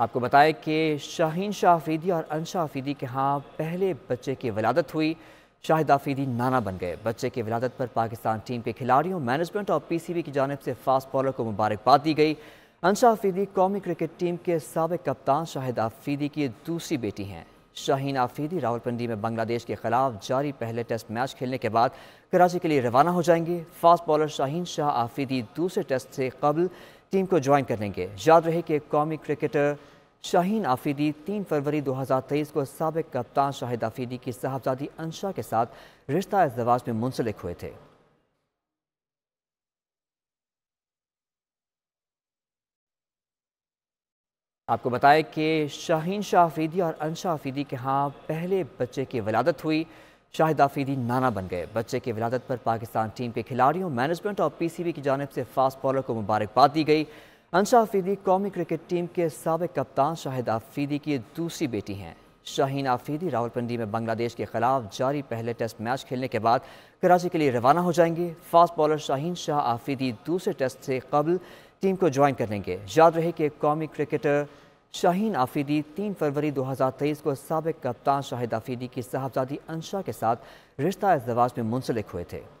आपको बताएं कि शाहीन शाह आफीदी और अनशा आफीदी के यहाँ पहले बच्चे की विलादत हुई शाहिद आफीदी नाना बन गए बच्चे की विलादत पर पाकिस्तान टीम के खिलाड़ियों मैनेजमेंट और पीसीबी की जानब से फास्ट बॉलर को मुबारकबाद दी गई अनशा आफीदी कौमी क्रिकेट टीम के सबक कप्तान शाहिद आफीदी की दूसरी बेटी हैं शाहीन आफीदी रावलपिंडी में बांग्लादेश के खिलाफ जारी पहले टेस्ट मैच खेलने के बाद कराची के लिए रवाना हो जाएंगे फास्ट बॉलर शाहीन शाह आफीदी दूसरे टेस्ट से कबल टीम को ज्वाइन कर लेंगे याद रहे कि कौमी क्रिकेटर शाहीन आफीदी तीन फरवरी 2023 को सबक कप्तान शाहिद आफीदी की साहबजादी अंशा के साथ रिश्ता एजवाज में मुंसलिक हुए थे आपको बताएं कि शाहीन शाह आफीदी और अनशा आफीदी के यहाँ पहले बच्चे की वलादत हुई शाहिद आफरीदी नाना बन गए बच्चे की विलादत पर पाकिस्तान टीम के खिलाड़ियों मैनेजमेंट और पीसीबी की जानब से फास्ट बॉलर को मुबारकबाद दी गई अंशा आफरीदी कौमी क्रिकेट टीम के सबक कप्तान शाहिद आफरीदी की दूसरी बेटी हैं शाहीन आफरीदी रावलपिंडी में बांग्लादेश के खिलाफ जारी पहले टेस्ट मैच खेलने के बाद कराची के लिए रवाना हो जाएंगे फास्ट बॉलर शाहीन शाह आफरीदी दूसरे टेस्ट से कबल टीम को ज्वाइन कर लेंगे याद रहे कि कौमी क्रिकेटर शाहीन आफीदी तीन फरवरी 2023 को सबक कप्तान शाहिद आफीदी की साहबजादी अंशा के साथ रिश्ता एजवाज में मुंसलिक हुए थे